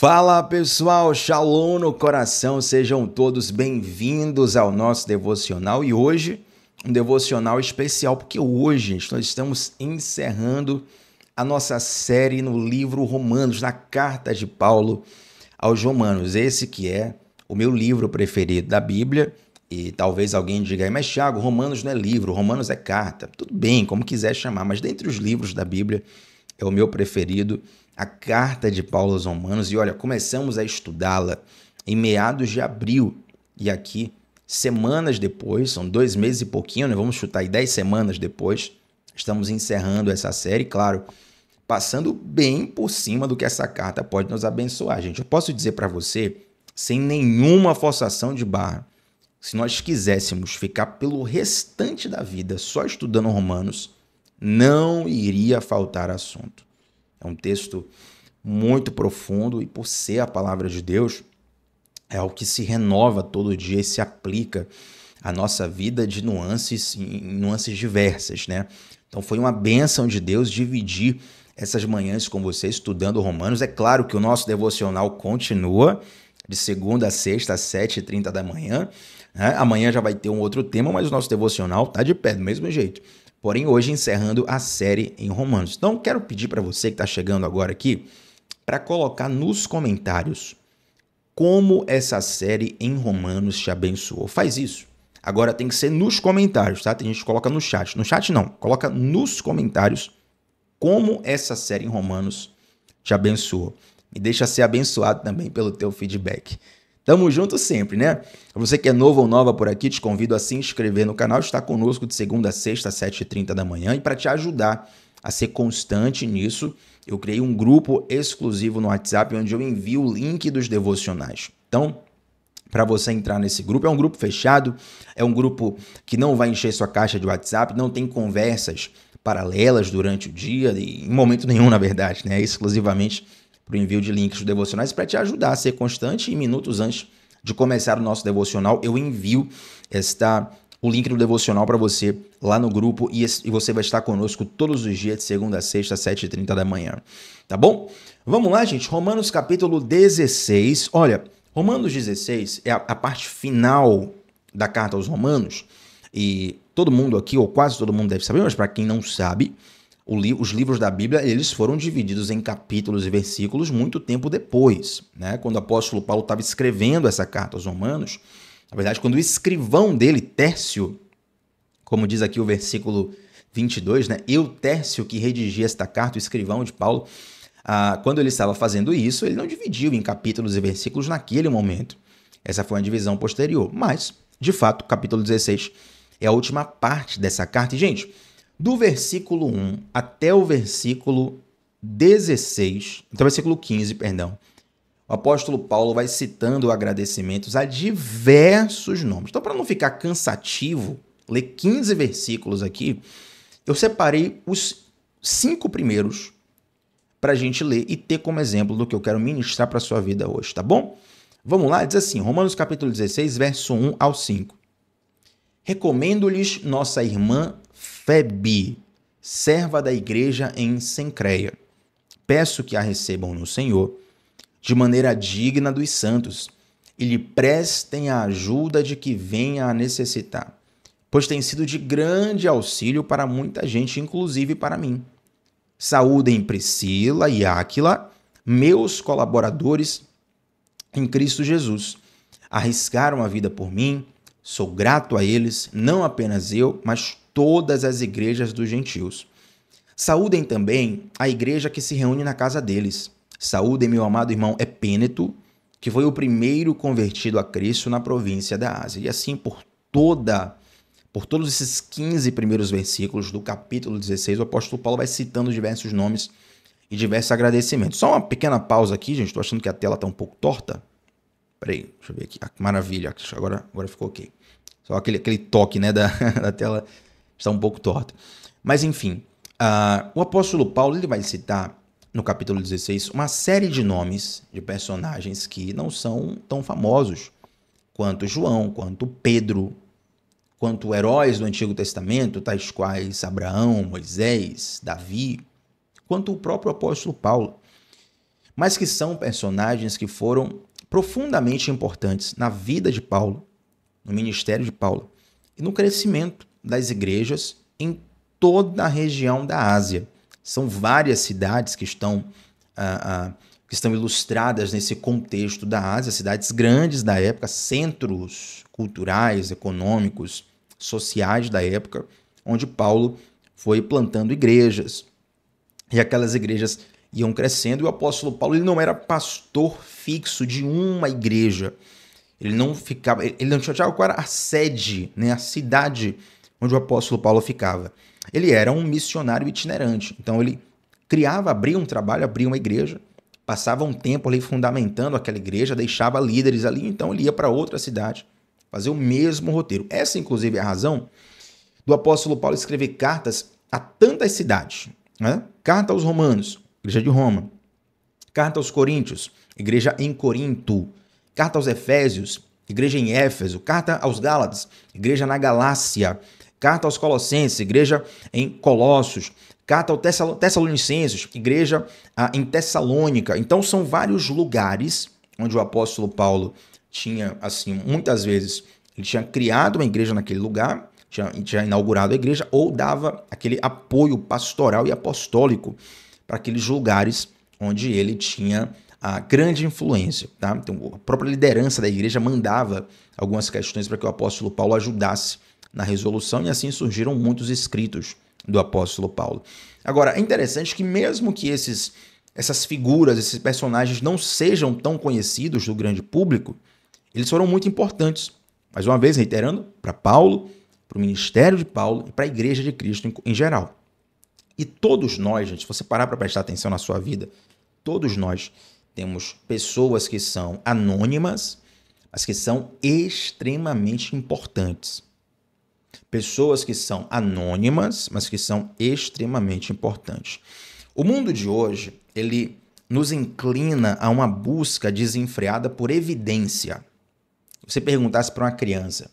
Fala pessoal, Shalom no coração, sejam todos bem-vindos ao nosso devocional e hoje um devocional especial, porque hoje nós estamos encerrando a nossa série no livro Romanos, na carta de Paulo aos Romanos. Esse que é o meu livro preferido da Bíblia. E talvez alguém diga, mas Tiago, Romanos não é livro, Romanos é carta. Tudo bem, como quiser chamar, mas dentre os livros da Bíblia é o meu preferido a carta de Paulo aos Romanos, e olha, começamos a estudá-la em meados de abril, e aqui, semanas depois, são dois meses e pouquinho, né? vamos chutar aí dez semanas depois, estamos encerrando essa série, claro, passando bem por cima do que essa carta pode nos abençoar, gente. Eu posso dizer para você, sem nenhuma forçação de barra, se nós quiséssemos ficar pelo restante da vida só estudando Romanos, não iria faltar assunto. É um texto muito profundo e, por ser a palavra de Deus, é algo que se renova todo dia e se aplica à nossa vida de nuances, em nuances diversas, né? Então foi uma bênção de Deus dividir essas manhãs com você estudando Romanos. É claro que o nosso devocional continua de segunda a sexta, às 7h30 da manhã. Né? Amanhã já vai ter um outro tema, mas o nosso devocional tá de pé, do mesmo jeito porém hoje encerrando a série em Romanos. Então, quero pedir para você que está chegando agora aqui para colocar nos comentários como essa série em Romanos te abençoou. Faz isso. Agora tem que ser nos comentários, tá? Tem gente que coloca no chat. No chat não, coloca nos comentários como essa série em Romanos te abençoou. e deixa ser abençoado também pelo teu feedback. Tamo junto sempre, né? Você que é novo ou nova por aqui, te convido a se inscrever no canal, estar conosco de segunda a sexta, às 7h30 da manhã. E para te ajudar a ser constante nisso, eu criei um grupo exclusivo no WhatsApp onde eu envio o link dos devocionais. Então, para você entrar nesse grupo. É um grupo fechado, é um grupo que não vai encher sua caixa de WhatsApp, não tem conversas paralelas durante o dia, em momento nenhum, na verdade, né? É exclusivamente para o envio de links devocionais para te ajudar a ser constante e minutos antes de começar o nosso devocional, eu envio esta o link do devocional para você lá no grupo e, e você vai estar conosco todos os dias de segunda a sexta, 7h30 da manhã. Tá bom? Vamos lá, gente. Romanos capítulo 16. Olha, Romanos 16 é a, a parte final da carta aos Romanos. E todo mundo aqui, ou quase todo mundo deve saber, mas para quem não sabe, li, os livros da Bíblia eles foram divididos em capítulos e versículos muito tempo depois, né? Quando o apóstolo Paulo estava escrevendo essa carta aos Romanos, na verdade, quando o escrivão dele, Tércio, como diz aqui o versículo 22, né? Eu, Tércio, que redigi esta carta, o escrivão de Paulo, ah, quando ele estava fazendo isso, ele não dividiu em capítulos e versículos naquele momento. Essa foi uma divisão posterior. Mas, de fato, capítulo 16 é a última parte dessa carta. E, gente, do versículo 1 até o versículo 16, até o versículo 15, perdão, o apóstolo Paulo vai citando agradecimentos a diversos nomes. Então, para não ficar cansativo, ler 15 versículos aqui, eu separei os cinco primeiros para a gente ler e ter como exemplo do que eu quero ministrar para a sua vida hoje, tá bom? Vamos lá, diz assim, Romanos capítulo 16, verso 1 ao 5. Recomendo-lhes nossa irmã Febe, serva da igreja em Sencreia. Peço que a recebam no Senhor de maneira digna dos santos e lhe prestem a ajuda de que venha a necessitar, pois tem sido de grande auxílio para muita gente, inclusive para mim. Saúdem Priscila e Áquila, meus colaboradores em Cristo Jesus. Arriscaram a vida por mim, sou grato a eles, não apenas eu, mas todas as igrejas dos gentios. Saúdem também a igreja que se reúne na casa deles. Saúdem meu amado irmão Epêneto, é que foi o primeiro convertido a Cristo na província da Ásia. E assim por toda por todos esses 15 primeiros versículos do capítulo 16, o apóstolo Paulo vai citando diversos nomes e diversos agradecimentos. Só uma pequena pausa aqui, gente. Estou achando que a tela está um pouco torta. Peraí, deixa eu ver aqui. Ah, maravilha, agora, agora ficou ok. Só aquele, aquele toque né, da, da tela está um pouco torta. Mas enfim, uh, o apóstolo Paulo ele vai citar no capítulo 16 uma série de nomes de personagens que não são tão famosos quanto João, quanto Pedro, quanto heróis do Antigo Testamento, tais quais Abraão, Moisés, Davi, quanto o próprio apóstolo Paulo, mas que são personagens que foram profundamente importantes na vida de Paulo, no ministério de Paulo e no crescimento das igrejas em toda a região da Ásia. São várias cidades que estão, ah, ah, que estão ilustradas nesse contexto da Ásia, cidades grandes da época, centros culturais, econômicos, sociais da época, onde Paulo foi plantando igrejas. E aquelas igrejas iam crescendo, e o apóstolo Paulo ele não era pastor fixo de uma igreja. Ele não ficava, ele não tinha qual era a sede, né, a cidade onde o apóstolo Paulo ficava. Ele era um missionário itinerante, então ele criava, abria um trabalho, abria uma igreja, passava um tempo ali fundamentando aquela igreja, deixava líderes ali, então ele ia para outra cidade fazer o mesmo roteiro. Essa, inclusive, é a razão do apóstolo Paulo escrever cartas a tantas cidades. Né? Carta aos Romanos, igreja de Roma. Carta aos Coríntios, igreja em Corinto. Carta aos Efésios, igreja em Éfeso. Carta aos Gálatas, igreja na Galácia carta aos Colossenses, igreja em Colossos, carta aos Tessalonicenses, igreja ah, em Tessalônica. Então são vários lugares onde o apóstolo Paulo tinha, assim, muitas vezes, ele tinha criado uma igreja naquele lugar, tinha, tinha inaugurado a igreja, ou dava aquele apoio pastoral e apostólico para aqueles lugares onde ele tinha a grande influência. Tá? Então, a própria liderança da igreja mandava algumas questões para que o apóstolo Paulo ajudasse na resolução, e assim surgiram muitos escritos do apóstolo Paulo. Agora, é interessante que, mesmo que esses, essas figuras, esses personagens não sejam tão conhecidos do grande público, eles foram muito importantes. Mais uma vez, reiterando, para Paulo, para o ministério de Paulo e para a igreja de Cristo em, em geral. E todos nós, gente, se você parar para prestar atenção na sua vida, todos nós temos pessoas que são anônimas, mas que são extremamente importantes. Pessoas que são anônimas, mas que são extremamente importantes. O mundo de hoje, ele nos inclina a uma busca desenfreada por evidência. Você perguntasse para uma criança,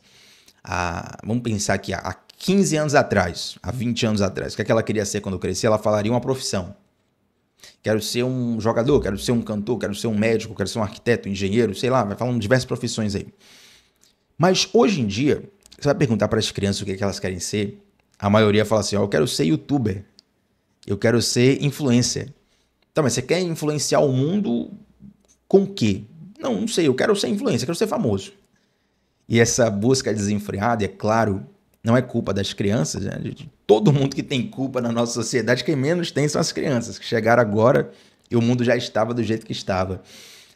a, vamos pensar aqui, há 15 anos atrás, há 20 anos atrás, o que, é que ela queria ser quando crescer? Ela falaria uma profissão. Quero ser um jogador, quero ser um cantor, quero ser um médico, quero ser um arquiteto, engenheiro, sei lá, vai falando diversas profissões aí. Mas hoje em dia, você vai perguntar para as crianças o que, é que elas querem ser? A maioria fala assim: ó, eu quero ser youtuber. Eu quero ser influencer. então mas você quer influenciar o mundo com o quê? Não, não sei. Eu quero ser influencer, eu quero ser famoso. E essa busca desenfreada, é claro, não é culpa das crianças. Né? Todo mundo que tem culpa na nossa sociedade, quem menos tem são as crianças, que chegaram agora e o mundo já estava do jeito que estava.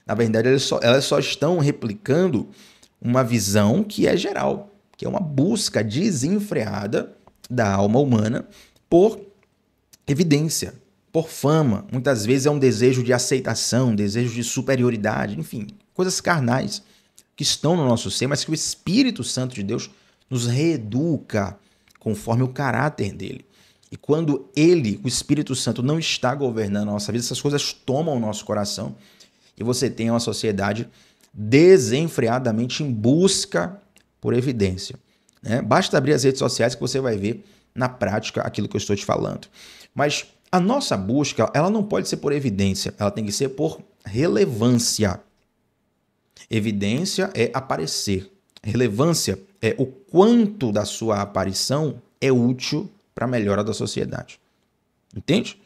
Na verdade, elas só, elas só estão replicando uma visão que é geral que é uma busca desenfreada da alma humana por evidência, por fama. Muitas vezes é um desejo de aceitação, um desejo de superioridade, enfim, coisas carnais que estão no nosso ser, mas que o Espírito Santo de Deus nos reeduca conforme o caráter dele. E quando ele, o Espírito Santo, não está governando a nossa vida, essas coisas tomam o nosso coração e você tem uma sociedade desenfreadamente em busca por evidência. Né? Basta abrir as redes sociais que você vai ver na prática aquilo que eu estou te falando. Mas a nossa busca, ela não pode ser por evidência, ela tem que ser por relevância. Evidência é aparecer. Relevância é o quanto da sua aparição é útil para a melhora da sociedade. Entende?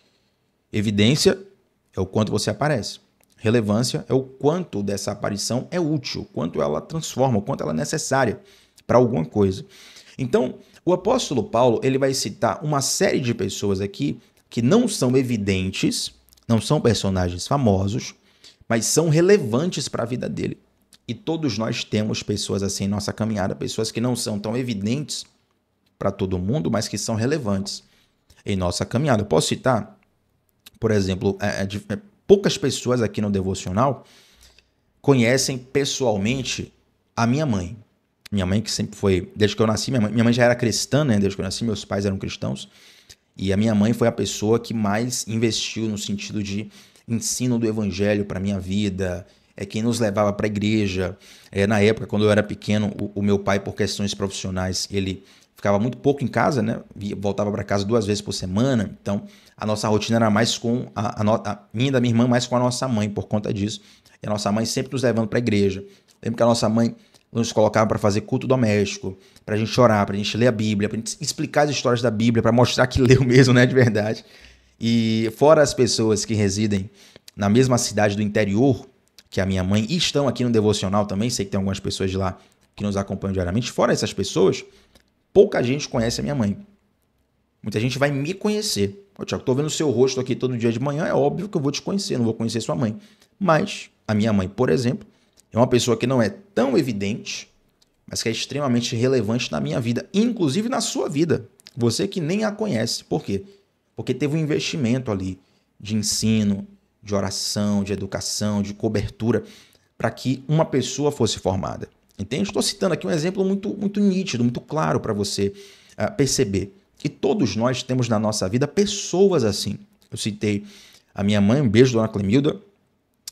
Evidência é o quanto você aparece. Relevância é o quanto dessa aparição é útil, quanto ela transforma, quanto ela é necessária para alguma coisa. Então, o apóstolo Paulo ele vai citar uma série de pessoas aqui que não são evidentes, não são personagens famosos, mas são relevantes para a vida dele. E todos nós temos pessoas assim em nossa caminhada, pessoas que não são tão evidentes para todo mundo, mas que são relevantes em nossa caminhada. Eu posso citar, por exemplo, é, é, é poucas pessoas aqui no devocional conhecem pessoalmente a minha mãe. Minha mãe, que sempre foi, desde que eu nasci, minha mãe, minha mãe já era cristã, né? Desde que eu nasci, meus pais eram cristãos. E a minha mãe foi a pessoa que mais investiu no sentido de ensino do evangelho para minha vida, é quem nos levava para a igreja. É, na época, quando eu era pequeno, o, o, meu pai, por questões profissionais, ele ficava muito pouco em casa, né? Voltava para casa duas vezes por semana. Então, a nossa rotina era mais com a, a, a minha e da minha irmã, mais com a nossa mãe, por conta disso. E a nossa mãe sempre nos levando para a igreja. Lembro que a nossa mãe nos colocava para fazer culto doméstico, para a gente orar, para a gente ler a Bíblia, para gente explicar as histórias da Bíblia, para mostrar que leu mesmo, né, de verdade. E fora as pessoas que residem na mesma cidade do interior que a minha mãe e estão aqui no devocional também, sei que tem algumas pessoas de lá que nos acompanham diariamente, fora essas pessoas, pouca gente conhece a minha mãe. Muita gente vai me conhecer. Ô, Tiago, tô vendo o seu rosto aqui todo dia de manhã, é óbvio que eu vou te conhecer, não vou conhecer sua mãe. Mas a minha mãe, por exemplo, é uma pessoa que não é tão evidente, mas que é extremamente relevante na minha vida, inclusive na sua vida. Você que nem a conhece. Por quê? Porque teve um investimento ali de ensino, de oração, de educação, de cobertura, para que uma pessoa fosse formada. Entende? Estou citando aqui um exemplo muito, muito nítido, muito claro para você uh, perceber que todos nós temos na nossa vida pessoas assim. Eu citei a minha mãe, um beijo, dona Clemilda,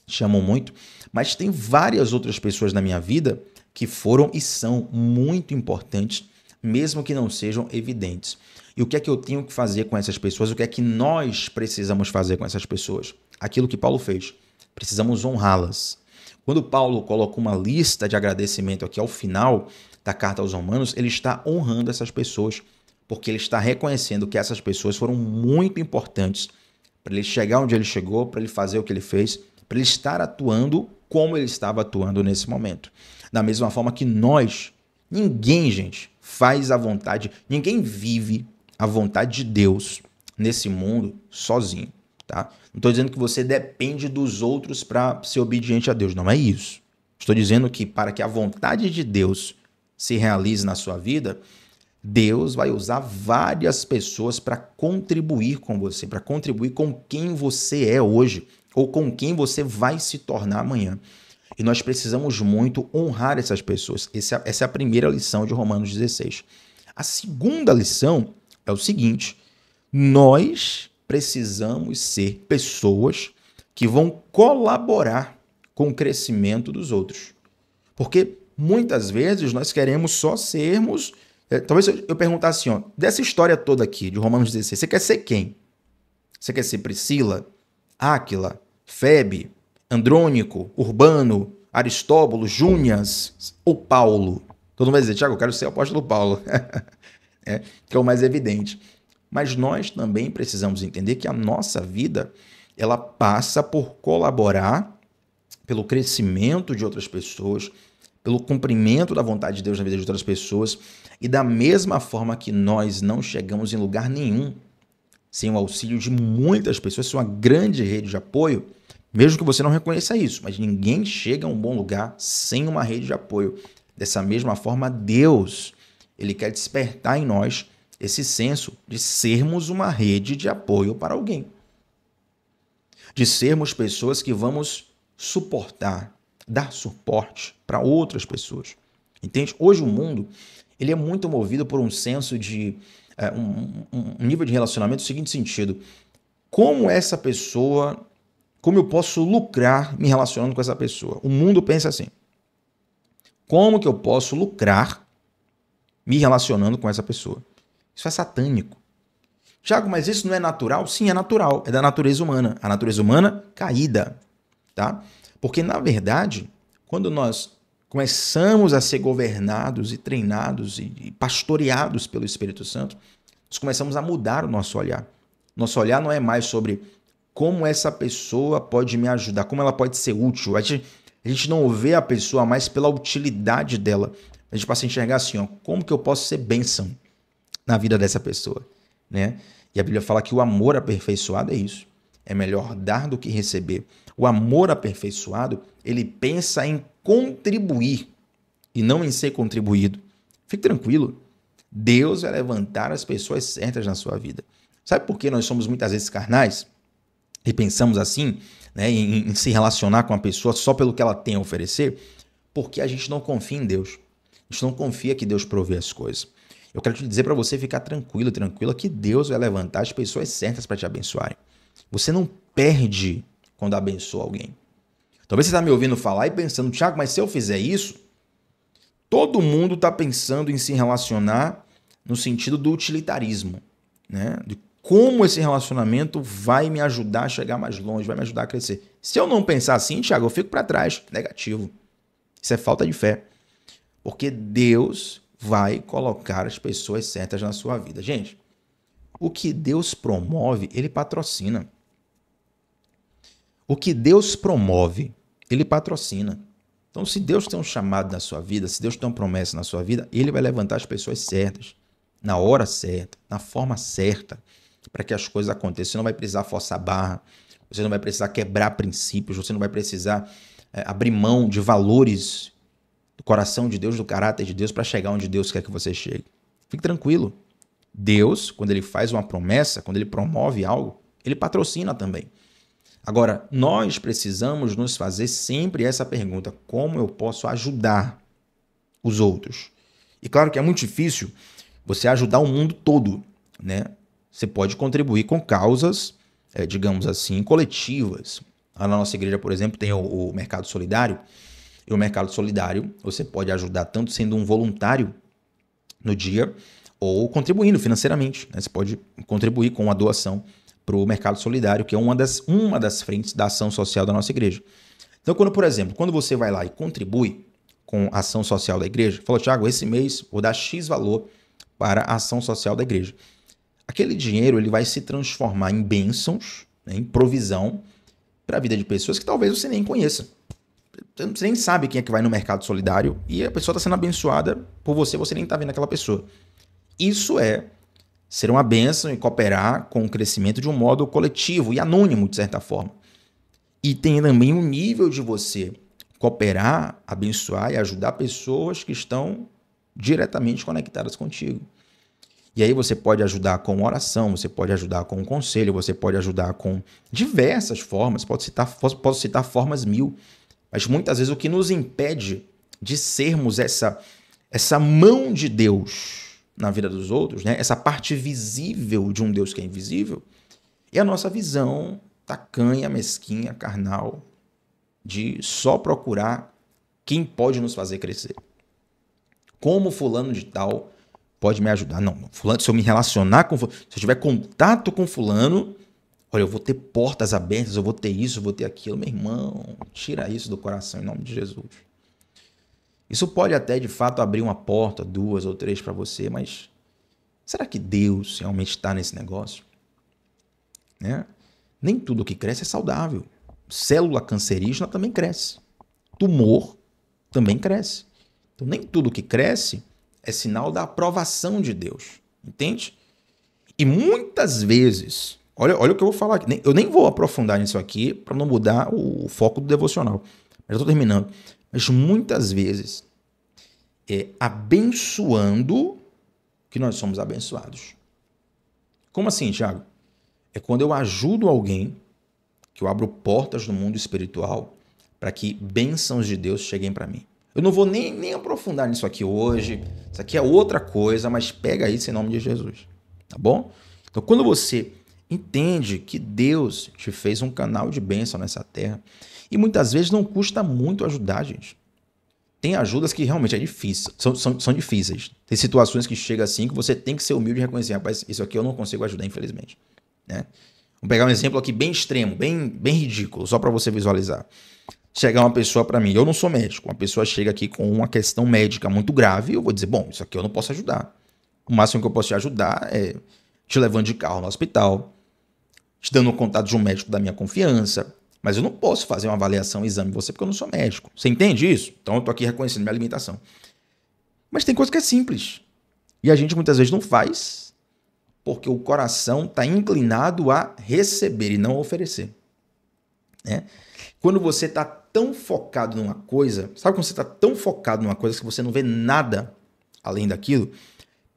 chamou muito, mas tem várias outras pessoas na minha vida que foram e são muito importantes, mesmo que não sejam evidentes. E o que é que eu tenho que fazer com essas pessoas? O que é que nós precisamos fazer com essas pessoas? Aquilo que Paulo fez. Precisamos honrá-las. Quando Paulo coloca uma lista de agradecimento aqui ao final da carta aos Romanos, ele está honrando essas pessoas porque ele está reconhecendo que essas pessoas foram muito importantes para ele chegar onde ele chegou, para ele fazer o que ele fez, para ele estar atuando como ele estava atuando nesse momento. Da mesma forma que nós, ninguém, gente, faz a vontade, ninguém vive a vontade de Deus nesse mundo sozinho, tá? Não estou dizendo que você depende dos outros para ser obediente a Deus, não é isso. Estou dizendo que para que a vontade de Deus se realize na sua vida, Deus vai usar várias pessoas para contribuir com você, para contribuir com quem você é hoje ou com quem você vai se tornar amanhã. E nós precisamos muito honrar essas pessoas. Essa, é, essa é a primeira lição de Romanos 16. A segunda lição é o seguinte: nós precisamos ser pessoas que vão colaborar com o crescimento dos outros. Porque muitas vezes nós queremos só sermos é, talvez eu, perguntasse assim, ó, dessa história toda aqui de Romanos 16, você quer ser quem? Você quer ser Priscila, Áquila, Febe, Andrônico, Urbano, Aristóbulo, Júnias ou Paulo? Todo mundo vai dizer, Tiago, eu quero ser o apóstolo Paulo, é, que é o mais evidente. Mas nós também precisamos entender que a nossa vida ela passa por colaborar pelo crescimento de outras pessoas, pelo cumprimento da vontade de Deus na vida de outras pessoas. E da mesma forma que nós não chegamos em lugar nenhum sem o auxílio de muitas pessoas, sem é uma grande rede de apoio, mesmo que você não reconheça isso, mas ninguém chega a um bom lugar sem uma rede de apoio. Dessa mesma forma, Deus, ele quer despertar em nós esse senso de sermos uma rede de apoio para alguém. De sermos pessoas que vamos suportar, dar suporte para outras pessoas. Entende? Hoje o mundo ele é muito movido por um senso de é, um, um, nível de relacionamento no seguinte sentido: como essa pessoa, como eu posso lucrar me relacionando com essa pessoa? O mundo pensa assim: como que eu posso lucrar me relacionando com essa pessoa? Isso é satânico. Tiago, mas isso não é natural? Sim, é natural. É da natureza humana. A natureza humana caída, tá? Porque, na verdade, quando nós começamos a ser governados e treinados e pastoreados pelo Espírito Santo, nós começamos a mudar o nosso olhar. Nosso olhar não é mais sobre como essa pessoa pode me ajudar, como ela pode ser útil. A gente, a gente não vê a pessoa mais pela utilidade dela. A gente passa a enxergar assim, ó, como que eu posso ser bênção na vida dessa pessoa, né? E a Bíblia fala que o amor aperfeiçoado é isso. É melhor dar do que receber. O amor aperfeiçoado, ele pensa em contribuir e não em ser contribuído. Fique tranquilo. Deus vai levantar as pessoas certas na sua vida. Sabe por que nós somos muitas vezes carnais? E pensamos assim, né, em, em se relacionar com a pessoa só pelo que ela tem a oferecer? Porque a gente não confia em Deus. A gente não confia que Deus provê as coisas. Eu quero te dizer para você ficar tranquilo, tranquila, que Deus vai levantar as pessoas certas para te abençoarem. Você não perde quando abençoa alguém. Talvez você está me ouvindo falar e pensando, Tiago, mas se eu fizer isso, todo mundo está pensando em se relacionar no sentido do utilitarismo, né? De como esse relacionamento vai me ajudar a chegar mais longe, vai me ajudar a crescer. Se eu não pensar assim, Tiago, eu fico para trás. Negativo. Isso é falta de fé. Porque Deus vai colocar as pessoas certas na sua vida. Gente, o que Deus promove, ele patrocina. O que Deus promove, ele patrocina. Então, se Deus tem um chamado na sua vida, se Deus tem uma promessa na sua vida, ele vai levantar as pessoas certas, na hora certa, na forma certa, para que as coisas aconteçam. Você não vai precisar forçar barra, você não vai precisar quebrar princípios, você não vai precisar é, abrir mão de valores do coração de Deus, do caráter de Deus, para chegar onde Deus quer que você chegue. Fique tranquilo. Deus, quando ele faz uma promessa, quando ele promove algo, ele patrocina também. Agora, nós precisamos nos fazer sempre essa pergunta: como eu posso ajudar os outros? E claro que é muito difícil você ajudar o mundo todo, né? Você pode contribuir com causas, é, digamos assim, coletivas. Na nossa igreja, por exemplo, tem o, o mercado solidário. E o mercado solidário, você pode ajudar tanto sendo um voluntário no dia, ou contribuindo financeiramente. Né? Você pode contribuir com a doação para o mercado solidário, que é uma das, uma das frentes da ação social da nossa igreja. Então, quando, por exemplo, quando você vai lá e contribui com a ação social da igreja, falou, Tiago, esse mês vou dar X valor para a ação social da igreja. Aquele dinheiro ele vai se transformar em bênçãos, né, em provisão para a vida de pessoas que talvez você nem conheça. Você nem sabe quem é que vai no mercado solidário e a pessoa está sendo abençoada por você, você nem está vendo aquela pessoa. Isso é ser uma bênção e cooperar com o crescimento de um modo coletivo e anônimo, de certa forma. E tem também o um nível de você cooperar, abençoar e ajudar pessoas que estão diretamente conectadas contigo. E aí você pode ajudar com oração, você pode ajudar com conselho, você pode ajudar com diversas formas, citar, posso citar formas mil. Mas muitas vezes o que nos impede de sermos essa, essa mão de Deus na vida dos outros, né? essa parte visível de um Deus que é invisível, é a nossa visão tacanha, mesquinha, carnal, de só procurar quem pode nos fazer crescer. Como fulano de tal pode me ajudar? Não, fulano, se eu me relacionar com fulano, se eu tiver contato com fulano, olha, eu vou ter portas abertas, eu vou ter isso, eu vou ter aquilo. Meu irmão, tira isso do coração em nome de Jesus. Isso pode até de fato abrir uma porta, duas ou três para você, mas será que Deus realmente está nesse negócio? Né? Nem tudo que cresce é saudável. Célula cancerígena também cresce. Tumor também cresce. Então, nem tudo que cresce é sinal da aprovação de Deus. Entende? E muitas vezes, olha, olha o que eu vou falar aqui. Eu nem vou aprofundar nisso aqui para não mudar o foco do devocional. Mas eu estou terminando mas muitas vezes é abençoando que nós somos abençoados. Como assim, Tiago? É quando eu ajudo alguém que eu abro portas no mundo espiritual para que bênçãos de Deus cheguem para mim. Eu não vou nem, nem aprofundar nisso aqui hoje, isso aqui é outra coisa, mas pega isso em nome de Jesus, tá bom? Então, quando você entende que Deus te fez um canal de bênção nessa terra e muitas vezes não custa muito ajudar, gente. Tem ajudas que realmente é difícil, são, são, são difíceis. Tem situações que chega assim que você tem que ser humilde e reconhecer, rapaz, isso aqui eu não consigo ajudar, infelizmente. Né? Vou pegar um exemplo aqui bem extremo, bem, bem ridículo, só para você visualizar. chega uma pessoa para mim, eu não sou médico, uma pessoa chega aqui com uma questão médica muito grave, eu vou dizer, bom, isso aqui eu não posso ajudar. O máximo que eu posso te ajudar é te levando de carro no hospital, te dando o contato de um médico da minha confiança, mas eu não posso fazer uma avaliação, um exame você, porque eu não sou médico. Você entende isso? Então eu estou aqui reconhecendo minha alimentação. Mas tem coisa que é simples. E a gente muitas vezes não faz porque o coração está inclinado a receber e não a oferecer. Né? Quando você está tão focado numa coisa, sabe quando você está tão focado numa coisa que você não vê nada além daquilo?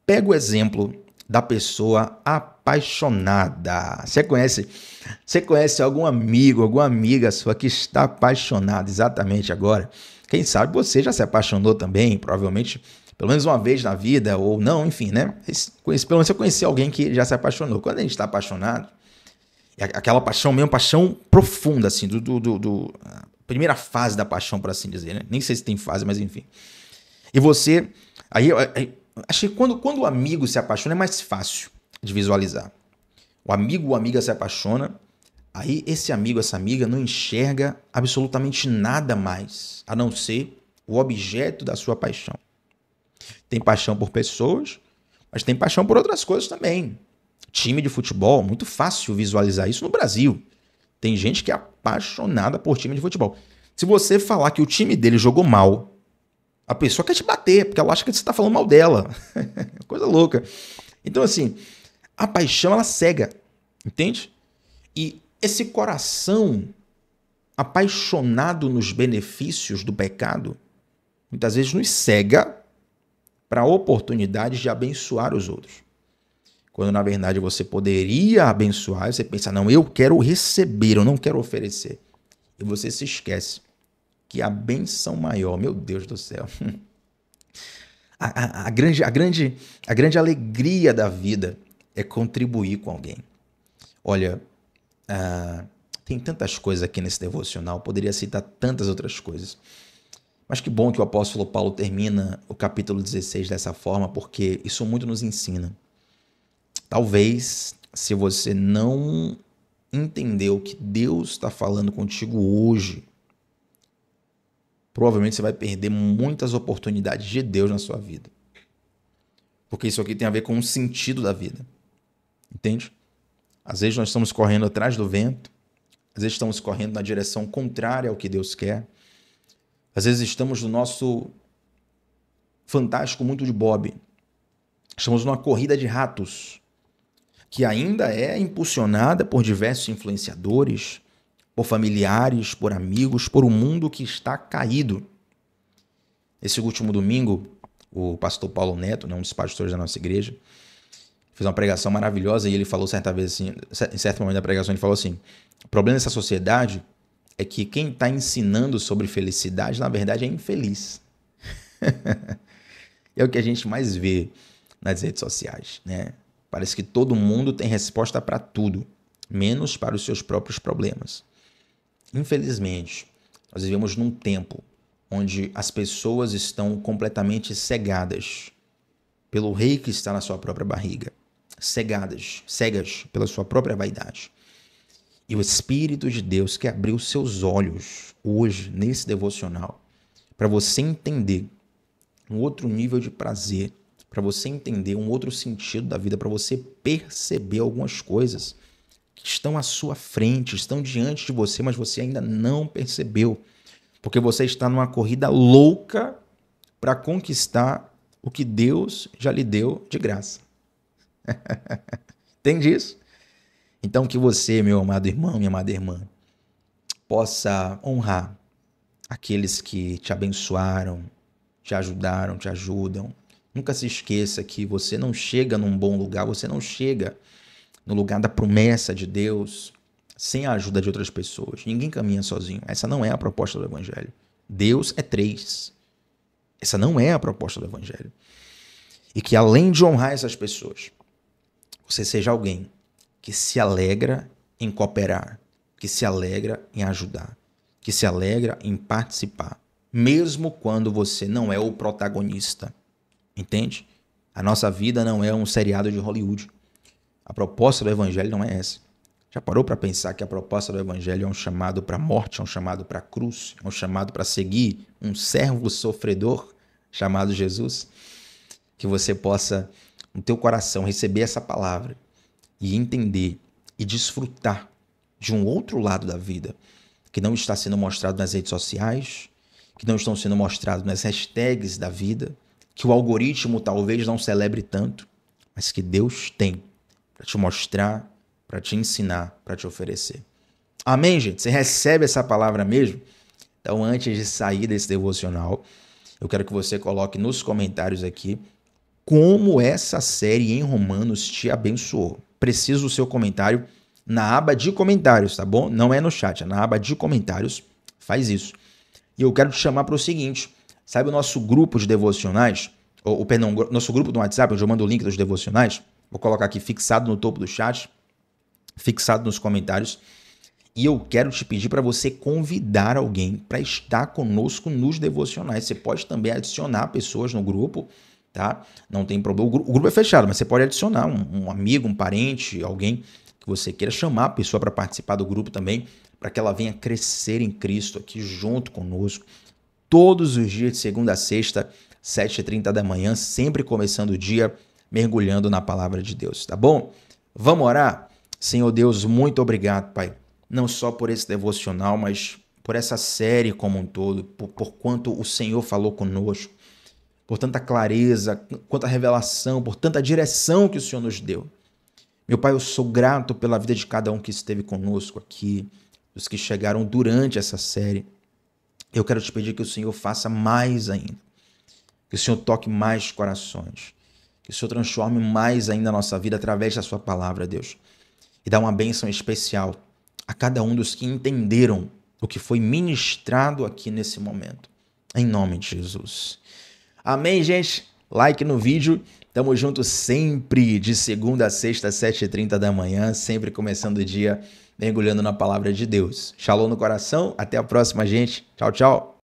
Pega o exemplo da pessoa apaixonada apaixonada. Você conhece, você conhece algum amigo, alguma amiga sua que está apaixonada exatamente agora? Quem sabe você já se apaixonou também, provavelmente pelo menos uma vez na vida ou não, enfim, né? Pelo menos eu conheci alguém que já se apaixonou. Quando a gente está apaixonado, é aquela paixão mesmo, paixão profunda, assim, do, do, do, do primeira fase da paixão, por assim dizer, né? Nem sei se tem fase, mas enfim. E você, aí, é, é, aí que quando, quando o amigo se apaixona é mais fácil de visualizar. O amigo ou amiga se apaixona, aí esse amigo, essa amiga não enxerga absolutamente nada mais a não ser o objeto da sua paixão. Tem paixão por pessoas, mas tem paixão por outras coisas também. Time de futebol, muito fácil visualizar isso no Brasil. Tem gente que é apaixonada por time de futebol. Se você falar que o time dele jogou mal, a pessoa quer te bater, porque ela acha que você está falando mal dela. Coisa louca. Então, assim, a paixão ela cega, entende? E esse coração apaixonado nos benefícios do pecado muitas vezes nos cega para oportunidades de abençoar os outros. Quando na verdade você poderia abençoar, você pensa, não, eu quero receber, eu não quero oferecer. E você se esquece que a benção maior, meu Deus do céu. A, a, a, grande, a, grande, a grande alegria da vida é contribuir com alguém. Olha, uh, tem tantas coisas aqui nesse devocional, poderia citar tantas outras coisas. Mas que bom que o apóstolo Paulo termina o capítulo 16 dessa forma, porque isso muito nos ensina. Talvez, se você não entendeu que Deus está falando contigo hoje, provavelmente você vai perder muitas oportunidades de Deus na sua vida. Porque isso aqui tem a ver com o sentido da vida. Entende? Às vezes nós estamos correndo atrás do vento, às vezes estamos correndo na direção contrária ao que Deus quer, às vezes estamos no nosso fantástico mundo de Bob, estamos numa corrida de ratos, que ainda é impulsionada por diversos influenciadores, por familiares, por amigos, por um mundo que está caído. Esse último domingo, o pastor Paulo Neto, né, um dos pastores da nossa igreja, fez uma pregação maravilhosa e ele falou certa vez assim, em certo momento da pregação, ele falou assim: o problema dessa sociedade é que quem está ensinando sobre felicidade, na verdade, é infeliz. é o que a gente mais vê nas redes sociais, né? Parece que todo mundo tem resposta para tudo, menos para os seus próprios problemas. Infelizmente, nós vivemos num tempo onde as pessoas estão completamente cegadas pelo rei que está na sua própria barriga cegadas, cegas pela sua própria vaidade. E o Espírito de Deus que abriu seus olhos hoje, nesse devocional, para você entender um outro nível de prazer, para você entender um outro sentido da vida, para você perceber algumas coisas que estão à sua frente, estão diante de você, mas você ainda não percebeu, porque você está numa corrida louca para conquistar o que Deus já lhe deu de graça. Entende isso? Então que você, meu amado irmão, minha amada irmã, possa honrar aqueles que te abençoaram, te ajudaram, te ajudam. Nunca se esqueça que você não chega num bom lugar, você não chega no lugar da promessa de Deus sem a ajuda de outras pessoas. Ninguém caminha sozinho. Essa não é a proposta do evangelho. Deus é três. Essa não é a proposta do evangelho. E que além de honrar essas pessoas, você seja alguém que se alegra em cooperar, que se alegra em ajudar, que se alegra em participar, mesmo quando você não é o protagonista. Entende? A nossa vida não é um seriado de Hollywood. A proposta do evangelho não é essa. Já parou para pensar que a proposta do evangelho é um chamado para morte, é um chamado para cruz, é um chamado para seguir um servo sofredor chamado Jesus? Que você possa no teu coração, receber essa palavra e entender e desfrutar de um outro lado da vida que não está sendo mostrado nas redes sociais, que não estão sendo mostrados nas hashtags da vida, que o algoritmo talvez não celebre tanto, mas que Deus tem para te mostrar, para te ensinar, para te oferecer. Amém, gente? Você recebe essa palavra mesmo? Então, antes de sair desse devocional, eu quero que você coloque nos comentários aqui como essa série em Romanos te abençoou. Preciso do seu comentário na aba de comentários, tá bom? Não é no chat, é na aba de comentários. Faz isso. E eu quero te chamar para o seguinte: sabe o nosso grupo de devocionais? O perdão, nosso grupo do WhatsApp, onde eu mando o link dos devocionais. Vou colocar aqui fixado no topo do chat, fixado nos comentários. E eu quero te pedir para você convidar alguém para estar conosco nos devocionais. Você pode também adicionar pessoas no grupo tá? Não tem problema. O grupo é fechado, mas você pode adicionar um, um amigo, um parente, alguém que você queira chamar a pessoa para participar do grupo também, para que ela venha crescer em Cristo aqui junto conosco, todos os dias de segunda a sexta, 7h30 da manhã, sempre começando o dia mergulhando na palavra de Deus, tá bom? Vamos orar? Senhor Deus, muito obrigado, Pai, não só por esse devocional, mas por essa série como um todo, por, por quanto o Senhor falou conosco por tanta clareza, quanta revelação, por tanta direção que o Senhor nos deu. Meu Pai, eu sou grato pela vida de cada um que esteve conosco aqui, dos que chegaram durante essa série. Eu quero te pedir que o Senhor faça mais ainda, que o Senhor toque mais corações, que o Senhor transforme mais ainda a nossa vida através da Sua palavra, Deus, e dá uma bênção especial a cada um dos que entenderam o que foi ministrado aqui nesse momento. Em nome de Jesus. Amém, gente? Like no vídeo. Tamo junto sempre, de segunda a sexta, 7h30 da manhã, sempre começando o dia mergulhando na palavra de Deus. Shalom no coração, até a próxima, gente. Tchau, tchau.